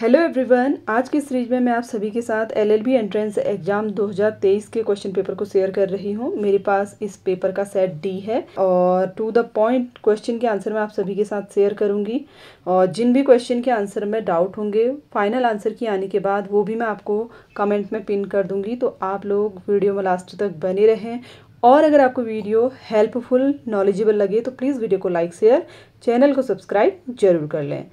hello everyone आज की series में मैं आप सभी के साथ एलएलबी एंट्रेंस एग्जाम 2023 के क्वेश्चन पेपर को शेयर कर रही हूँ मेरे पास इस पेपर का सेट डी है और टू द पॉइंट क्वेश्चन के आंसर मैं आप सभी के साथ शेयर करूँगी और जिन भी क्वेश्चन के आंसर में डाउट होंगे फाइनल आंसर की आने के बाद वो भी मैं आपको कमेंट में पिन कर दूँगी तो आप लोग वीडियो में लास्ट तक बने रहें और अगर आपको वीडियो हेल्पफुल नॉलेजेबल लगे तो प्लीज़ वीडियो को लाइक शेयर चैनल को सब्सक्राइब जरूर कर लें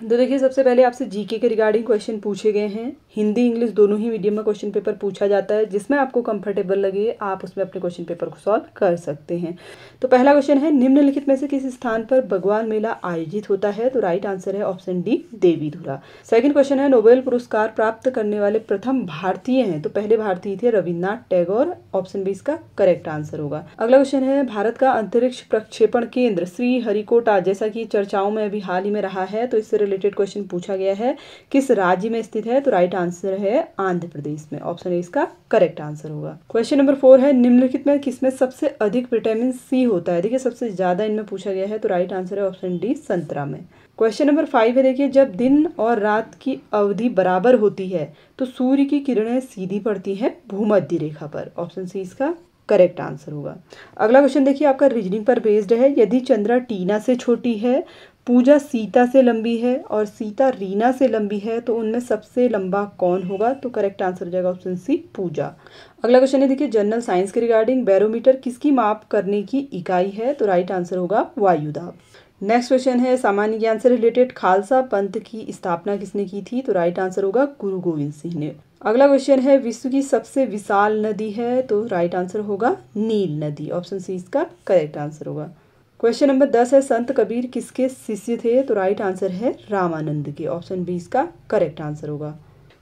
तो देखिए सबसे पहले आपसे जीके के रिगार्डिंग क्वेश्चन पूछे गए हैं हिंदी इंग्लिश दोनों ही मीडियम में क्वेश्चन पेपर पूछा जाता है जिसमें आपको कंफर्टेबल लगे आप उसमें अपने क्वेश्चन पेपर को सॉल्व कर सकते हैं तो पहला क्वेश्चन है निम्नलिखित में से किस स्थान पर भगवान मेला आयोजित होता है तो राइट आंसर है ऑप्शन डी देवी सेकेंड क्वेश्चन है नोबेल पुरस्कार प्राप्त करने वाले प्रथम भारतीय हैं तो पहले भारतीय थे रविन्द्रनाथ टैगोर ऑप्शन बी इसका करेक्ट आंसर होगा अगला क्वेश्चन है भारत का अंतरिक्ष प्रक्षेपण केंद्र श्री हरिकोटा जैसा की चर्चाओं में अभी हाल ही में रहा है तो इस रिलेटेड क्वेश्चन पूछा गया है किस राज्य में स्थित है तो राइट आंसर है आंध्र प्रदेश में ऑप्शन ए इसका करेक्ट आंसर होगा क्वेश्चन नंबर फोर है निम्नलिखित में किसमें सबसे अधिक विटामिन सी होता है देखिए सबसे ज्यादा इनमें पूछा गया है तो राइट आंसर है ऑप्शन डी संतरा में क्वेश्चन नंबर फाइव है देखिए जब दिन और रात की अवधि बराबर होती है तो सूर्य की किरणें सीधी पड़ती हैं भूमध्य रेखा पर ऑप्शन सी इसका करेक्ट आंसर होगा अगला क्वेश्चन देखिए आपका रीजनिंग पर बेस्ड है यदि चंद्रा टीना से छोटी है पूजा सीता से लंबी है और सीता रीना से लंबी है तो उनमें सबसे लंबा कौन होगा तो करेक्ट आंसर हो जाएगा ऑप्शन सी पूजा अगला क्वेश्चन है देखिए जनरल साइंस के रिगार्डिंग बैरोमीटर किसकी माप करने की इकाई है तो राइट आंसर होगा वायुदाब नेक्स्ट क्वेश्चन है सामान्य ज्ञान से रिलेटेड खालसा पंथ की स्थापना किसने की थी तो राइट आंसर होगा गुरु गोविंद सिंह ने अगला क्वेश्चन है विश्व की सबसे विशाल नदी है तो राइट आंसर होगा नील नदी ऑप्शन सी इसका करेक्ट आंसर होगा क्वेश्चन नंबर दस है संत कबीर किसके शिष्य थे तो राइट आंसर है रामानंद के ऑप्शन बी इसका करेक्ट आंसर होगा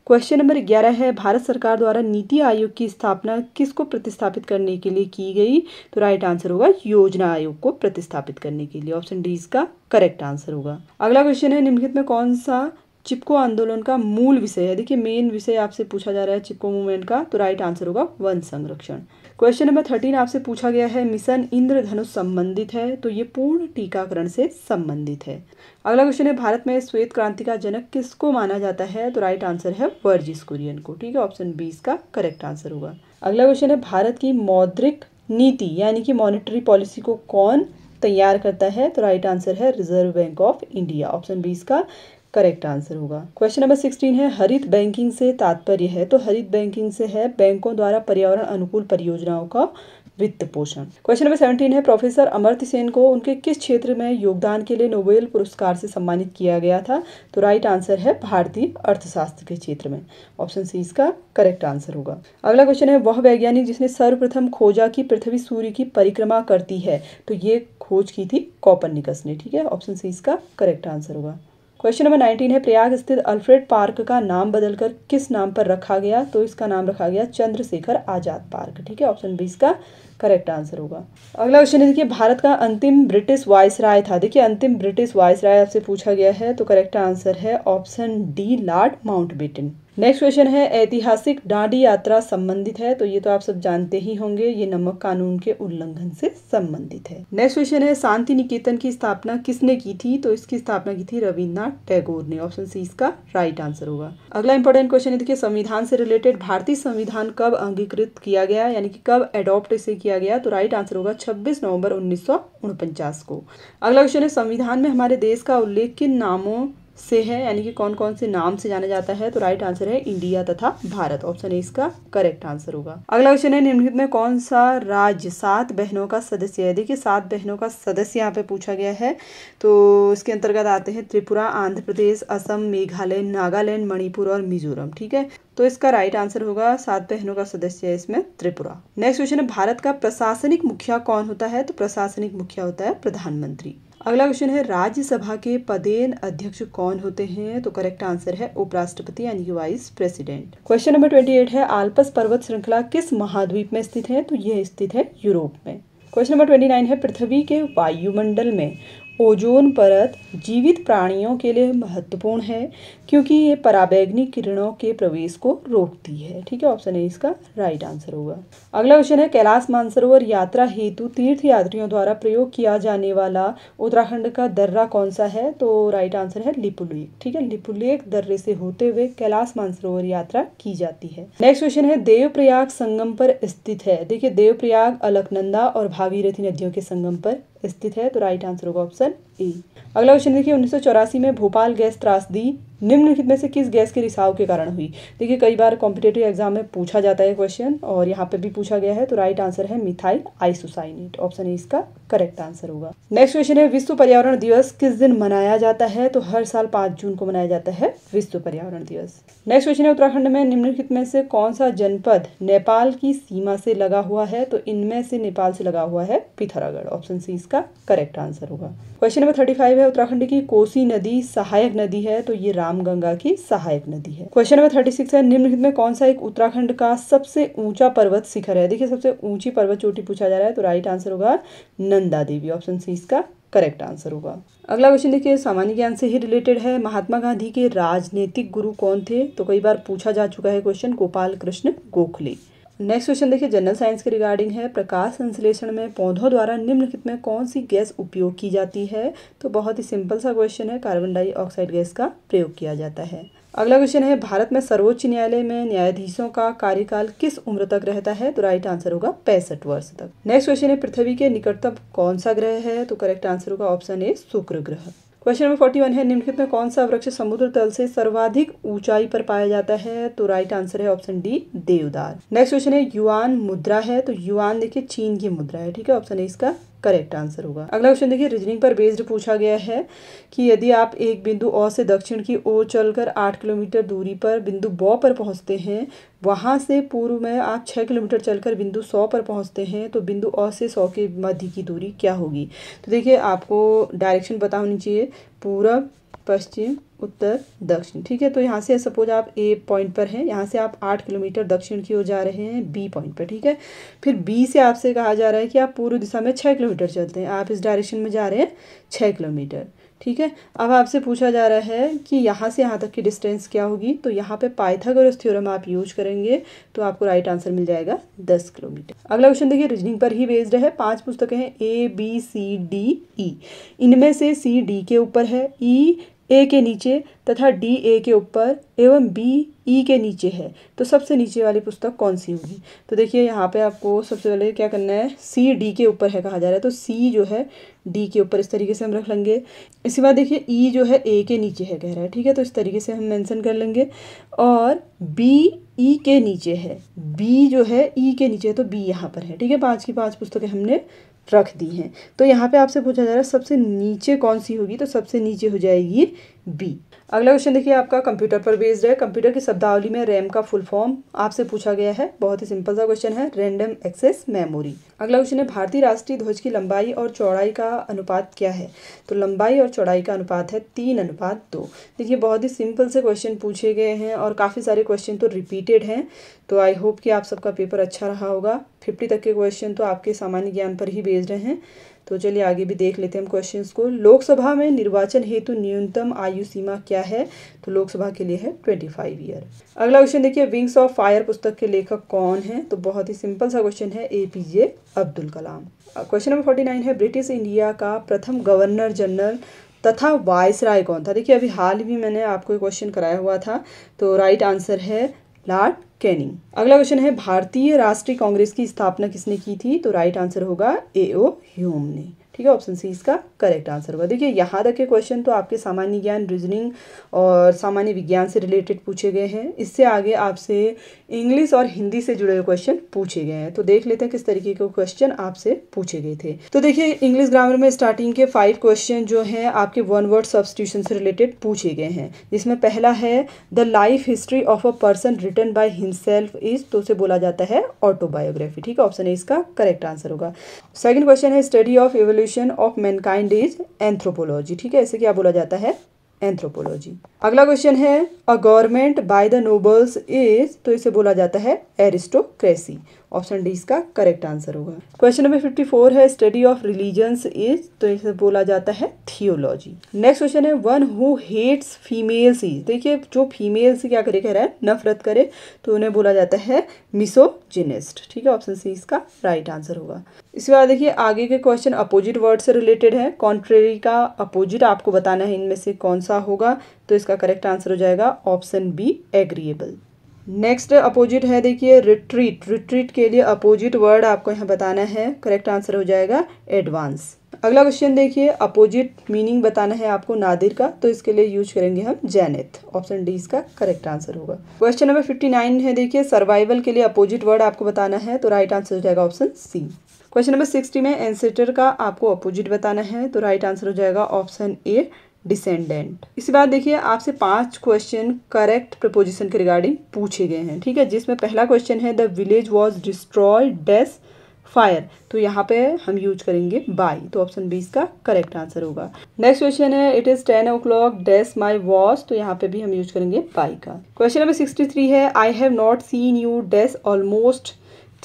क्वेश्चन नंबर ग्यारह है भारत सरकार द्वारा नीति आयोग की स्थापना किसको प्रतिस्थापित करने के लिए की गई तो राइट आंसर होगा योजना आयोग को प्रतिस्थापित करने के लिए ऑप्शन डी इसका करेक्ट आंसर होगा अगला क्वेश्चन है निम्नलिखित में कौन सा चिपको आंदोलन का मूल विषय है देखिए मेन विषय आपसे पूछा जा रहा है चिपको मूवमेंट का तो राइट आंसर होगा वन संरक्षण क्वेश्चन नंबर थर्टीन आपसे पूछा गया है मिशन इंद्रधनुष संबंधित है तो ये पूर्ण टीकाकरण से संबंधित है अगला क्वेश्चन है भारत में श्वेत क्रांति का जनक किसको माना जाता है तो राइट आंसर है वर्जिस कुरियन को ठीक है ऑप्शन बी इसका करेक्ट आंसर होगा अगला क्वेश्चन है भारत की मौद्रिक नीति यानी कि मॉनिटरी पॉलिसी को कौन तैयार करता है तो राइट आंसर है Reserve Bank of India option B इसका करेक्ट आंसर होगा क्वेश्चन नंबर सिक्सटीन है हरित बैंकिंग से तात्पर्य है तो हरित बैंकिंग से है बैंकों द्वारा पर्यावरण अनुकूल परियोजनाओं का वित्त पोषण क्वेश्चन नंबर सेवेंटीन है प्रोफेसर अमर्त्य सेन को उनके किस क्षेत्र में योगदान के लिए नोबेल पुरस्कार से सम्मानित किया गया था तो राइट आंसर है भारतीय अर्थशास्त्र के क्षेत्र में ऑप्शन सी इसका करेक्ट आंसर होगा अगला क्वेश्चन है वह वैज्ञानिक जिसने सर्वप्रथम खोजा कि पृथ्वी सूर्य की परिक्रमा करती है तो ये खोज की थी कॉपर निकस ने ठीक है ऑप्शन सी इसका करेक्ट आंसर होगा क्वेश्चन नंबर नाइनटीन है प्रयाग स्थित अल्फ्रेड पार्क का नाम बदलकर किस नाम पर रखा गया तो इसका नाम रखा गया चंद्रशेखर आजाद पार्क ठीक है ऑप्शन बी इसका करेक्ट आंसर होगा अगला क्वेश्चन है देखिए भारत का अंतिम ब्रिटिश वाइस राय था देखिए अंतिम ब्रिटिश वॉयस राय आपसे पूछा गया है तो करेक्ट आंसर है option D Lord Mountbatten next question है ऐतिहासिक डांडी यात्रा संबंधित है तो ये तो आप सब जानते ही होंगे ये नमक कानून के उल्लंघन से संबंधित है नेक्स्ट क्वेश्चन है शांति निकेतन की स्थापना किसने की थी तो इसकी स्थापना की थी रविन्द्रनाथ टैगोर ने ऑप्शन सी इसका राइट आंसर होगा अगला इंपॉर्टेंट क्वेश्चन है देखिए संविधान से रिलेटेड भारतीय संविधान कब अंगीकृत किया गया यानी कि कब एडॉप्ट इसे किया गया तो राइट आंसर होगा 26 नवंबर उन्नीस को अगला क्वेश्चन है संविधान में हमारे देश का उल्लेख किन नामों से है यानी कि कौन कौन से नाम से जाना जाता है तो राइट आंसर है इंडिया तथा भारत ऑप्शन ए इसका करेक्ट आंसर होगा अगला क्वेश्चन है निम्नलिखित में कौन सा राज्य सात बहनों का सदस्य है देखिए सात बहनों का सदस्य यहाँ पे पूछा गया है तो इसके अंतर्गत आते हैं त्रिपुरा आंध्र प्रदेश असम मेघालय नागालैंड मणिपुर और मिजोरम ठीक है तो इसका राइट आंसर होगा सात बहनों का सदस्य है इसमें त्रिपुरा नेक्स्ट क्वेश्चन है भारत का प्रशासनिक मुखिया कौन होता है तो प्रशासनिक मुखिया होता है प्रधानमंत्री अगला क्वेश्चन है राज्यसभा के पदेन अध्यक्ष कौन होते हैं तो करेक्ट आंसर है उपराष्ट्रपति यानी कि vice president question number twenty eight है आल्पस पर्वत श्रृंखला किस महाद्वीप में स्थित है तो यह स्थित है यूरोप में क्वेश्चन नंबर ट्वेंटी नाइन है पृथ्वी के वायुमंडल में ओजोन परत जीवित प्राणियों के लिए महत्वपूर्ण है क्योंकि ये पराबैग्निक किरणों के प्रवेश को रोकती है ठीक है ऑप्शन ए इसका राइट आंसर होगा अगला क्वेश्चन है कैलाश मानसरोवर यात्रा हेतु तीर्थ यात्रियों द्वारा प्रयोग किया जाने वाला उत्तराखंड का दर्रा कौन सा है तो राइट आंसर है लिपुलेक ठीक है लिपुलेक दर्रे से होते हुए कैलाश मानसरोवर यात्रा की जाती है नेक्स्ट क्वेश्चन है देवप्रयाग संगम पर स्थित है देखिये देवप्रयाग अलकनंदा और भागीरथी नदियों के संगम पर स्थित है तो राइट आंसर होगा ऑप्शन ए अगला क्वेश्चन देखिए उन्नीस में भोपाल गैस त्रासदी निम्नलिखित में से किस गैस के रिसाव के कारण हुई देखिए कई बार कॉम्पिटेटिव एग्जाम में पूछा जाता है क्वेश्चन और यहाँ पे भी पूछा गया है तो राइट आंसर है मिथाइल आइसोसाइनेट ऑप्शन ए इसका करेक्ट आंसर होगा नेक्स्ट क्वेश्चन है विश्व पर्यावरण दिवस किस दिन मनाया जाता है तो हर साल पांच जून को मनाया जाता है विश्व पर्यावरण दिवस नेक्स्ट क्वेश्चन है उत्तराखंड में निम्नलिखित में से कौन सा जनपद नेपाल की सीमा से लगा हुआ है तो इनमें से नेपाल से लगा हुआ है पिथौरागढ़ ऑप्शन सी इसका करेक्ट आंसर होगा क्वेश्चन नंबर थर्टी फाइव है उत्तराखंड की कोसी नदी सहायक नदी है तो ये रामगंगा की सहायक नदी है क्वेश्चन नंबर थर्टी सिक्स है निम्नलिखित में कौन सा एक उत्तराखंड का सबसे ऊंचा पर्वत शिखर है देखिए सबसे ऊंची पर्वत चोटी पूछा जा रहा है तो राइट आंसर होगा नंदा देवी ऑप्शन सी इसका करेक्ट आंसर होगा अगला क्वेश्चन देखिए सामान्य ज्ञान से ही रिलेटेड है महात्मा गांधी के राजनीतिक गुरु कौन थे तो कई बार पूछा जा चुका है question Gopal Krishna Gokhale next question देखिए जनरल साइंस के रिगार्डिंग है प्रकाश संश्लेषण में पौधों द्वारा निम्नलिखित में कौन सी गैस उपयोग की जाती है तो बहुत ही सिंपल सा क्वेश्चन है कार्बन डाइऑक्साइड गैस का प्रयोग किया जाता है अगला क्वेश्चन है भारत में सर्वोच्च न्यायालय में न्यायाधीशों का कार्यकाल किस उम्र तक रहता है तो राइट आंसर होगा पैंसठ वर्ष तक नेक्स्ट क्वेश्चन है पृथ्वी के निकटतम कौन सा ग्रह है तो करेक्ट आंसर होगा ऑप्शन ए शुक्र ग्रह क्वेश्चन नंबर फोर्टी वन है निम्नलिखित में कौन सा वृक्ष समुद्र तल से सर्वाधिक ऊंचाई पर पाया जाता है तो राइट आंसर है ऑप्शन डी देवदार नेक्स्ट क्वेश्चन है युआन मुद्रा है तो युआन देखिए चीन की मुद्रा है ठीक है ऑप्शन है इसका करेक्ट आंसर होगा अगला क्वेश्चन देखिए रीजनिंग पर बेस्ड पूछा गया है कि यदि आप एक बिंदु ओ से दक्षिण की ओर चलकर आठ किलोमीटर दूरी पर बिंदु बौ पर पहुंचते हैं वहाँ से पूर्व में आप छः किलोमीटर चलकर बिंदु सौ पर पहुंचते हैं तो बिंदु ओ से सौ के मध्य की दूरी क्या होगी तो देखिए आपको डायरेक्शन पता होनी चाहिए पूरब पश्चिम उत्तर दक्षिण ठीक है तो यहाँ से सपोज आप ए पॉइंट पर हैं यहाँ से आप आठ किलोमीटर दक्षिण की ओर जा रहे हैं बी पॉइंट पर ठीक है फिर बी से आपसे कहा जा रहा है कि आप पूर्व दिशा में छः किलोमीटर चलते हैं आप इस डायरेक्शन में जा रहे हैं छः किलोमीटर ठीक है अब आपसे पूछा जा रहा है कि यहाँ से यहाँ तक की डिस्टेंस क्या होगी तो यहाँ पे पाइथागोरस थ्योरम आप यूज करेंगे तो आपको राइट आंसर मिल जाएगा दस किलोमीटर अगला क्वेश्चन देखिए रीजनिंग पर ही बेस्ड है पांच पुस्तकें हैं A B C D E इनमें से सी डी के ऊपर है ई e, ए के नीचे तथा डी ए के ऊपर एवं बी ई e के नीचे है तो सबसे नीचे वाली पुस्तक कौन सी होगी तो देखिए यहाँ पे आपको सबसे पहले क्या करना है सी डी के ऊपर है कहा जा रहा है तो सी जो है डी के ऊपर इस तरीके से हम रख लेंगे इसके बाद देखिए ई e जो है ए के नीचे है कह रहा है ठीक है तो इस तरीके से हम मैंसन कर लेंगे और बी ई e के नीचे है बी जो है ई के नीचे है तो बी यहाँ पर है ठीक है पाँच की पाँच पुस्तकें हमने रख दी हैं तो यहाँ पे आपसे पूछा जा रहा है सबसे नीचे कौन सी होगी तो सबसे नीचे हो जाएगी बी अगला क्वेश्चन देखिए आपका कंप्यूटर पर बेस्ड है कंप्यूटर की शब्दावली में रैम का फुल फॉर्म आपसे पूछा गया है बहुत ही सिंपल सा क्वेश्चन है रैंडम एक्सेस मेमोरी अगला क्वेश्चन है भारतीय राष्ट्रीय ध्वज की लंबाई और चौड़ाई का अनुपात क्या है तो लंबाई और चौड़ाई का अनुपात है तीन अनुपात दो देखिए बहुत ही सिंपल से क्वेश्चन पूछे गए हैं और काफ़ी सारे क्वेश्चन तो रिपीटेड हैं तो आई होप कि आप सबका पेपर अच्छा रहा होगा फिफ्टी तक के क्वेश्चन तो आपके सामान्य ज्ञान पर ही बेस्ड हैं तो चलिए आगे भी देख लेते हैं हम क्वेश्चंस को लोकसभा में निर्वाचन हेतु न्यूनतम आयु सीमा क्या है तो लोकसभा के लिए है ट्वेंटी फाइव ईयर अगला क्वेश्चन देखिए विंग्स ऑफ फायर पुस्तक के लेखक कौन है तो बहुत ही सिंपल सा क्वेश्चन है A P J Abdul Kalam question number forty nine है ब्रिटिश इंडिया का प्रथम गवर्नर जनरल तथा राय कौन था देखिए अभी हाल ही मैंने आपको क्वेश्चन कराया हुआ था तो राइट आंसर है लॉर्ड कैनिंग अगला क्वेश्चन है भारतीय राष्ट्रीय कांग्रेस की स्थापना किसने की थी तो राइट आंसर होगा ए ओ ह्यूम ने ठीक है ऑप्शन सी इसका करेक्ट आंसर होगा देखिए यहाँ तक के क्वेश्चन तो आपके सामान्य ज्ञान रीजनिंग और सामान्य विज्ञान से रिलेटेड पूछे गए हैं इससे आगे आपसे इंग्लिश और हिंदी से जुड़े हुए क्वेश्चन पूछे गए हैं तो देख लेते हैं किस तरीके के क्वेश्चन आपसे पूछे गए थे तो देखिए इंग्लिश ग्रामर में स्टार्टिंग के फाइव क्वेश्चन जो हैं आपके वन वर्ड सब्सटीट्यूशन से रिलेटेड पूछे गए हैं जिसमें पहला है the life history of a person written by himself is तो उसे बोला जाता है ऑटोबायोग्राफी ठीक है ऑप्शन ए इसका करेक्ट आंसर होगा सेकेंड क्वेश्चन है study of evolution foundation of mankind is anthropology ठीक है इसे क्या बोला जाता है एंथ्रोपोलॉजी अगला क्वेश्चन है a government by the nobles is तो इसे बोला जाता है एरिस्टोक्रेसी ऑप्शन डी इसका करेक्ट आंसर होगा क्वेश्चन नंबर फिफ्टी फोर है स्टडी ऑफ रिलीजन्स इज तो इसे बोला जाता है थियोलॉजी नेक्स्ट क्वेश्चन है one who hates females is देखिए जो फीमेल्स क्या करे कह रहा है नफरत करे तो उन्हें बोला जाता है मिसोजिनिस्ट ठीक है ऑप्शन सी इसका राइट आंसर होगा इसके बाद देखिए आगे के क्वेश्चन अपोजिट वर्ड से रिलेटेड है कॉन्ट्रेरी का अपोजिट आपको बताना है इनमें से कौन सा होगा तो इसका करेक्ट आंसर हो जाएगा option B agreeable next opposite है देखिए रिट्रीट रिट्रीट के लिए अपोजिट वर्ड आपको यहाँ बताना है करेक्ट आंसर हो जाएगा एडवांस अगला क्वेश्चन देखिए अपोजिट मीनिंग बताना है आपको नादिर का तो इसके लिए यूज करेंगे हम जैनित ऑप्शन डी इसका करेक्ट आंसर होगा क्वेश्चन नंबर फिफ्टी नाइन है देखिए सर्वाइवल के लिए अपोजिट वर्ड आपको बताना है तो राइट आंसर हो जाएगा option C question number sixty में एनसेटर का आपको अपोजिट बताना है तो राइट आंसर हो जाएगा ऑप्शन ए डिसेंडेंट इसके बाद देखिए आपसे पांच क्वेश्चन करेक्ट प्रपोजिशन के रिगार्डिंग पूछे गए हैं ठीक है जिसमें पहला क्वेश्चन है the village was destroyed dash fire तो यहाँ पे हम यूज करेंगे बाई तो ऑप्शन बी इसका करेक्ट आंसर होगा नेक्स्ट क्वेश्चन है it is ten o'clock dash my watch तो यहाँ पे भी हम यूज करेंगे बाई का क्वेश्चन नंबर सिक्सटी थ्री है I have not seen you dash almost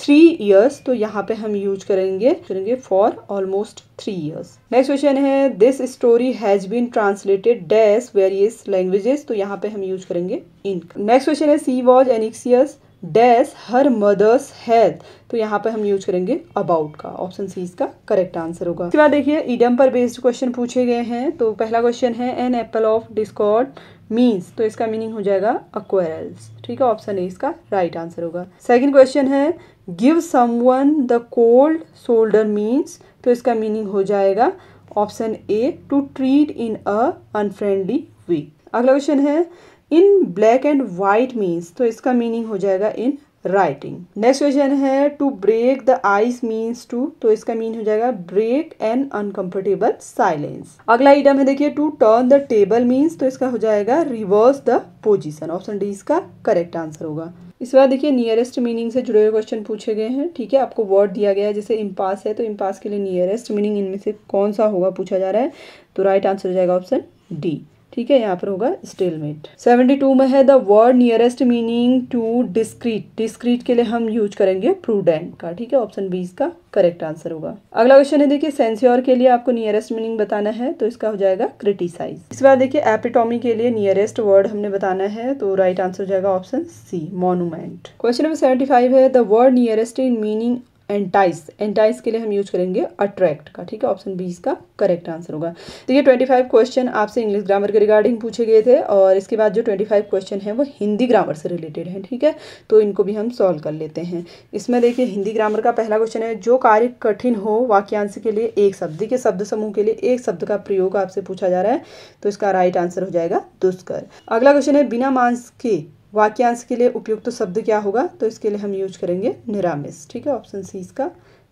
three years तो यहाँ पे हम यूज करेंगे करेंगे for almost three years next question है this story has been translated dash various languages तो यहाँ पे हम यूज करेंगे इन नेक्स्ट क्वेश्चन है she was anxious dash her mother's health तो यहाँ पे हम यूज करेंगे अबाउट का ऑप्शन सी इसका करेक्ट आंसर होगा इसके बाद देखिए ईडम पर बेस्ड क्वेश्चन पूछे गए हैं तो पहला क्वेश्चन है an apple of discord means तो इसका मीनिंग हो जाएगा अक्वेरल्स ठीक है ऑप्शन ए इसका राइट right आंसर होगा सेकेंड क्वेश्चन है give some the cold shoulder means तो इसका मीनिंग हो जाएगा option A to treat in a unfriendly way अगला क्वेश्चन है in black and white means तो इसका मीनिंग हो जाएगा इन राइटिंग नेक्स्ट क्वेश्चन है to break the ice means to तो इसका मीन हो जाएगा ब्रेक एन अनकंफर्टेबल साइलेंस अगला आइटम है देखिए to turn the table means तो इसका हो जाएगा reverse the position option D इसका करेक्ट आंसर होगा इस बार देखिए नियरेस्ट मीनिंग से जुड़े हुए क्वेश्चन पूछे गए हैं ठीक है आपको वर्ड दिया गया है जैसे इम्पास है तो इम्पास के लिए नियरेस्ट मीनिंग इनमें से कौन सा होगा पूछा जा रहा है तो राइट आंसर हो जाएगा ऑप्शन डी ठीक है यहाँ पर होगा स्टेलमेट 72 में है the word nearest meaning to discreet discreet के लिए हम यूज करेंगे प्रूडेंट का ठीक है ऑप्शन बीस का करेक्ट आंसर होगा अगला क्वेश्चन है देखिए सेंस्योर के लिए आपको नियरेस्ट मीनिंग बताना है तो इसका हो जाएगा क्रिटिसाइज इसके बाद देखिए एपिटोमी के लिए नियरेस्ट वर्ड हमने बताना है तो राइट आंसर हो जाएगा option C monument question number seventy five है the word nearest in meaning entice entice के लिए हम यूज करेंगे अट्रैक्ट का ठीक है ऑप्शन बी इसका करेक्ट आंसर होगा तो ये ट्वेंटी फाइव क्वेश्चन आपसे इंग्लिश ग्रामर के रिगार्डिंग पूछे गए थे और इसके बाद जो ट्वेंटी फाइव क्वेश्चन है वो हिंदी ग्रामर से रिलेटेड है ठीक है तो इनको भी हम सॉल्व कर लेते हैं इसमें देखिए हिंदी ग्रामर का पहला क्वेश्चन है जो कार्य कठिन हो वाक्यांश के लिए एक शब्द के शब्द समूह के लिए एक शब्द का प्रयोग आपसे पूछा जा रहा है तो इसका राइट आंसर हो जाएगा दुष्कर अगला क्वेश्चन है बिना मांस के वाक्यांश के लिए उपयुक्त तो शब्द क्या होगा तो इसके लिए हम यूज करेंगे निरामिस ठीक है ऑप्शन सी इसका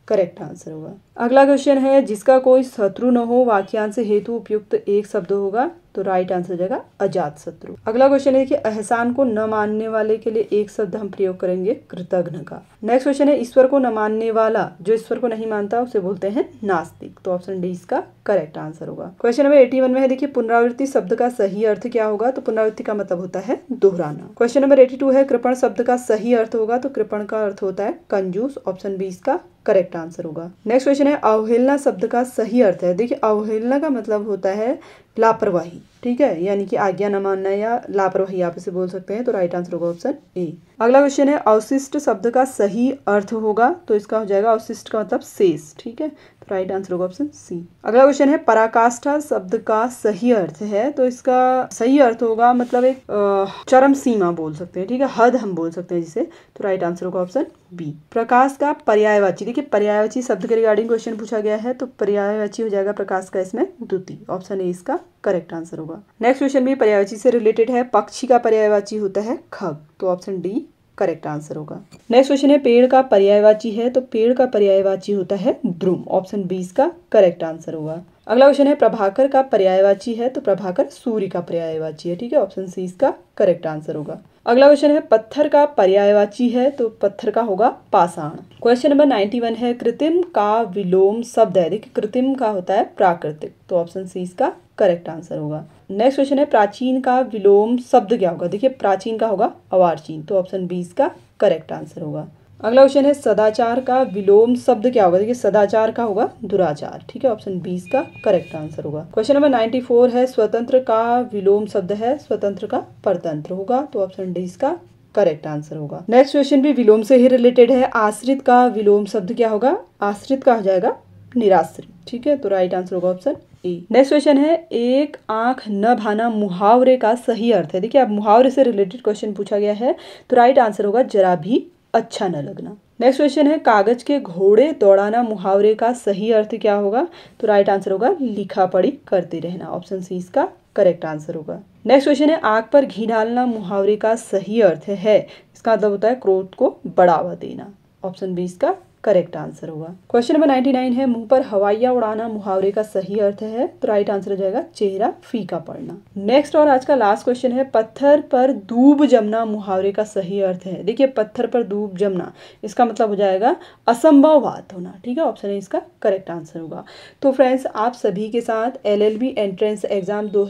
करेक्ट आंसर होगा अगला क्वेश्चन है जिसका कोई शत्रु न हो वाक्यांश हेतु उपयुक्त एक शब्द होगा तो राइट आंसर जाएगा अजात शत्रु अगला क्वेश्चन है कि एहसान को न मानने वाले के लिए एक शब्द हम प्रयोग करेंगे कृतघ्न का नेक्स्ट क्वेश्चन है ईश्वर को न मानने वाला जो ईश्वर को नहीं मानता उसे बोलते हैं नास्तिक तो ऑप्शन डी इसका करेक्ट आंसर होगा क्वेश्चन नंबर एटी वन में है देखिए पुनरावृत्ति शब्द का सही अर्थ क्या होगा तो पुनरावृत्ति का मतलब होता है दोहराना क्वेश्चन नंबर एटी टू है कृपण शब्द का सही अर्थ होगा तो कृपण का अर्थ होता है कंजूस ऑप्शन बी इसका करेक्ट आंसर होगा नेक्स्ट क्वेश्चन रहे हैं अवहेलना शब्द का सही अर्थ है देखिए अवहेलना का मतलब होता है लापरवाही ठीक है यानी कि आज्ञा न मानना या लापरवाही आप इसे बोल सकते हैं तो राइट आंसर होगा ऑप्शन ए अगला क्वेश्चन है अवशिष्ट शब्द का सही अर्थ होगा तो इसका हो जाएगा अवशिष्ट का मतलब शेष ठीक है राइट आंसर होगा ऑप्शन सी अगला क्वेश्चन है पराकाष्ठा शब्द का सही अर्थ है तो इसका सही अर्थ होगा मतलब एक चरम सीमा बोल सकते हैं ठीक है हद हम बोल सकते हैं जिसे तो राइट आंसर होगा ऑप्शन बी प्रकाश का पर्यायवाची देखिए पर्यायवाची शब्द के रिगार्डिंग क्वेश्चन पूछा गया है तो पर्यायवाची हो जाएगा प्रकाश का इसमें द्वितीय ऑप्शन ए इसका करेक्ट आंसर होगा नेक्स्ट क्वेश्चन भी पर्यायवाची से रिलेटेड है पक्षी का पर्यायवाची होता है खग तो ऑप्शन डी करेक्ट आंसर होगा नेक्स्ट क्वेश्चन है पेड़ का पर्यायवाची है तो पेड़ का पर्यायवाची होता है द्रुम ऑप्शन बी इसका करेक्ट आंसर होगा अगला क्वेश्चन है प्रभाकर का पर्यायवाची है तो प्रभाकर सूर्य का पर्यायवाची है ठीक है ऑप्शन सी इसका करेक्ट आंसर होगा अगला क्वेश्चन है पत्थर का पर्यायवाची है तो पत्थर का होगा पाषाण क्वेश्चन नंबर नाइन्टी वन है कृत्रिम का विलोम शब्द है देखिए कृत्रिम का होता है प्राकृतिक तो ऑप्शन सी इसका करेक्ट आंसर होगा नेक्स्ट क्वेश्चन है प्राचीन का विलोम शब्द क्या होगा देखिए प्राचीन का होगा अवारचीन तो ऑप्शन बी इसका करेक्ट आंसर होगा अगला क्वेश्चन है सदाचार का विलोम शब्द क्या होगा देखिए सदाचार का होगा दुराचार ठीक है ऑप्शन बीस का करेक्ट आंसर होगा क्वेश्चन नंबर नाइन्टी फोर है स्वतंत्र का विलोम शब्द है स्वतंत्र का परतंत्र होगा तो ऑप्शन डी इसका करेक्ट आंसर होगा नेक्स्ट क्वेश्चन भी विलोम से ही रिलेटेड है आश्रित का विलोम शब्द क्या होगा आश्रित का हो जाएगा निराश्रित ठीक है तो राइट आंसर होगा ऑप्शन ए नेक्स्ट क्वेश्चन है एक आंख न भाना मुहावरे का सही अर्थ है देखिए अब मुहावरे से रिलेटेड क्वेश्चन पूछा गया है तो राइट आंसर होगा जरा भी अच्छा न लगना नेक्स्ट क्वेश्चन है कागज के घोड़े दौड़ाना मुहावरे का सही अर्थ क्या होगा तो राइट आंसर होगा लिखा पढ़ी करते रहना ऑप्शन सी इसका करेक्ट आंसर होगा नेक्स्ट क्वेश्चन है आग पर घी डालना मुहावरे का सही अर्थ है इसका मतलब होता है क्रोध को बढ़ावा देना ऑप्शन बी इसका करेक्ट आंसर होगा क्वेश्चन नंबर नाइन्टी नाइन है मुंह पर हवाइया उड़ाना मुहावरे का सही अर्थ है तो राइट आंसर हो जाएगा चेहरा फीका पड़ना नेक्स्ट और आज का लास्ट क्वेश्चन है पत्थर पर दूब जमना मुहावरे का सही अर्थ है देखिए पत्थर पर दूब जमना इसका मतलब हो जाएगा असंभव बात होना ठीक है ऑप्शन है इसका करेक्ट आंसर होगा तो फ्रेंड्स आप सभी के साथ एल एंट्रेंस एग्जाम दो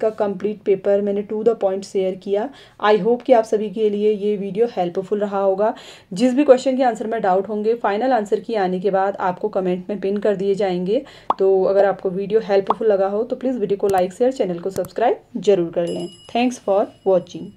का कंप्लीट पेपर मैंने टू द पॉइंट शेयर किया आई होप कि आप सभी के लिए ये वीडियो हेल्पफुल रहा होगा जिस भी क्वेश्चन के आंसर में डाउट होंगे फाइनल आंसर की आने के बाद आपको कमेंट में पिन कर दिए जाएंगे तो अगर आपको वीडियो हेल्पफुल लगा हो तो प्लीज़ वीडियो को लाइक शेयर चैनल को सब्सक्राइब जरूर कर लें थैंक्स फॉर वॉचिंग